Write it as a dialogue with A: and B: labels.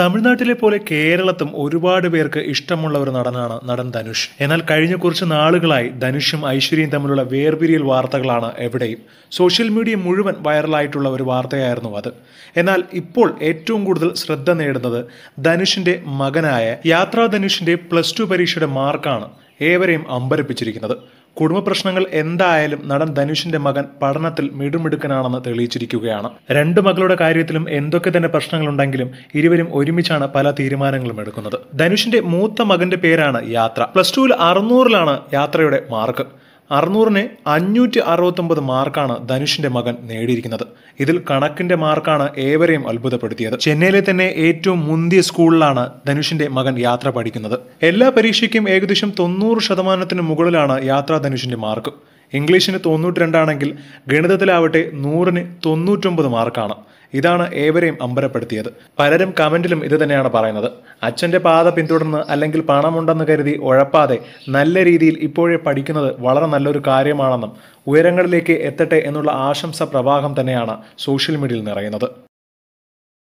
A: തമിഴ്നാട്ടിലെ പോലെ കേരളത്തും ഒരുപാട് പേർക്ക് ഇഷ്ടമുള്ള ഒരു നടനാണ് നടൻ ധനുഷ് എന്നാൽ കഴിഞ്ഞ കുറച്ച് നാളുകളായി ധനുഷും ഐശ്വര്യയും തമ്മിലുള്ള വേർപിരിയൽ വാർത്തകളാണ് എവിടെയും സോഷ്യൽ മീഡിയ മുഴുവൻ വൈറലായിട്ടുള്ള ഒരു വാർത്തയായിരുന്നു അത് എന്നാൽ ഇപ്പോൾ ഏറ്റവും കൂടുതൽ ശ്രദ്ധ നേടുന്നത് ധനുഷിന്റെ മകനായ യാത്രാ ധനുഷിന്റെ പ്ലസ് ടു പരീക്ഷയുടെ മാർക്കാണ് ഏവരെയും അമ്പരപ്പിച്ചിരിക്കുന്നത് കുടുംബ പ്രശ്നങ്ങൾ എന്തായാലും നടൻ ധനുഷിന്റെ മകൻ പഠനത്തിൽ മിടുമിടുക്കനാണെന്ന് തെളിയിച്ചിരിക്കുകയാണ് രണ്ട് മകളുടെ കാര്യത്തിലും എന്തൊക്കെ തന്നെ പ്രശ്നങ്ങളുണ്ടെങ്കിലും ഇരുവരും ഒരുമിച്ചാണ് പല തീരുമാനങ്ങളും എടുക്കുന്നത് ധനുഷിന്റെ മൂത്ത മകന്റെ പേരാണ് യാത്ര പ്ലസ് ടുവിൽ അറുന്നൂറിലാണ് യാത്രയുടെ മാർക്ക് അറുന്നൂറിന് അഞ്ഞൂറ്റി അറുപത്തൊമ്പത് മാർക്കാണ് ധനുഷിന്റെ മകൻ നേടിയിരിക്കുന്നത് ഇതിൽ കണക്കിന്റെ മാർക്കാണ് ഏവരെയും അത്ഭുതപ്പെടുത്തിയത് ചെന്നൈയിലെ തന്നെ ഏറ്റവും മുന്തിയ സ്കൂളിലാണ് ധനുഷിന്റെ മകൻ യാത്ര പഠിക്കുന്നത് എല്ലാ പരീക്ഷയ്ക്കും ഏകദേശം തൊണ്ണൂറ് ശതമാനത്തിന് മുകളിലാണ് യാത്രാ ധനുഷിന്റെ മാർക്ക് ഇംഗ്ലീഷിന് തൊണ്ണൂറ്റി രണ്ടാണെങ്കിൽ ഗണിതത്തിലാവട്ടെ നൂറിന് തൊണ്ണൂറ്റൊമ്പത് മാർക്കാണ് ഇതാണ് ഏവരെയും അമ്പരപ്പെടുത്തിയത് പലരും കമന്റിലും ഇത് തന്നെയാണ് പറയുന്നത് അച്ഛന്റെ പാത പിന്തുടർന്ന് അല്ലെങ്കിൽ പണമുണ്ടെന്ന് കരുതി ഉഴപ്പാതെ നല്ല രീതിയിൽ ഇപ്പോഴേ പഠിക്കുന്നത് വളരെ നല്ലൊരു കാര്യമാണെന്നും ഉയരങ്ങളിലേക്ക് എത്തട്ടെ എന്നുള്ള ആശംസ പ്രവാഹം തന്നെയാണ് സോഷ്യൽ മീഡിയയിൽ നിറയുന്നത്